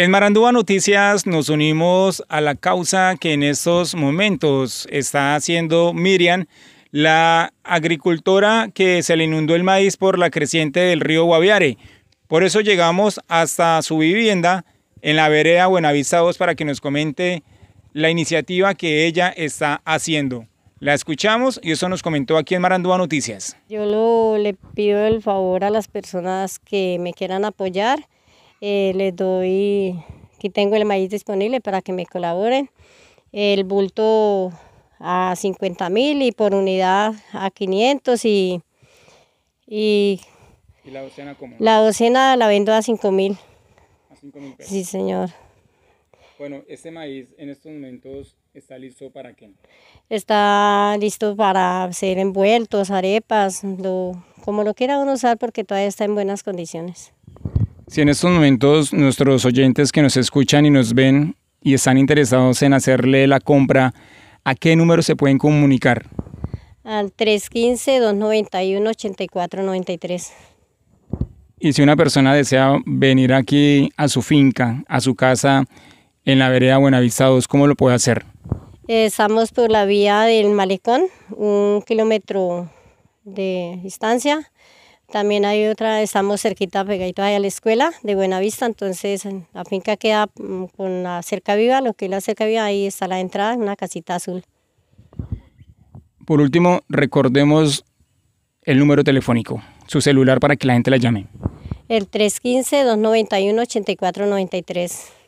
En Marandúa Noticias nos unimos a la causa que en estos momentos está haciendo Miriam, la agricultora que se le inundó el maíz por la creciente del río Guaviare. Por eso llegamos hasta su vivienda en la vereda Buenavista para que nos comente la iniciativa que ella está haciendo. La escuchamos y eso nos comentó aquí en Marandúa Noticias. Yo le pido el favor a las personas que me quieran apoyar eh, les doy, aquí tengo el maíz disponible para que me colaboren. El bulto a 50 mil y por unidad a 500 y... ¿Y, la docena cómo? La docena la vendo a 5 mil. ¿A 5 mil pesos? Sí, señor. Bueno, este maíz en estos momentos está listo para qué? Está listo para ser envueltos, arepas, lo, como lo quiera uno usar porque todavía está en buenas condiciones. Si en estos momentos nuestros oyentes que nos escuchan y nos ven y están interesados en hacerle la compra, ¿a qué número se pueden comunicar? Al 315-291-8493. Y si una persona desea venir aquí a su finca, a su casa, en la vereda Buenavisados, ¿cómo lo puede hacer? Estamos por la vía del malecón, un kilómetro de distancia. También hay otra, estamos cerquita, pegaditos ahí a la escuela de Buenavista, entonces la finca queda mm, con la cerca viva, lo que es la cerca viva, ahí está la entrada, una casita azul. Por último, recordemos el número telefónico, su celular para que la gente la llame. El 315-291-8493.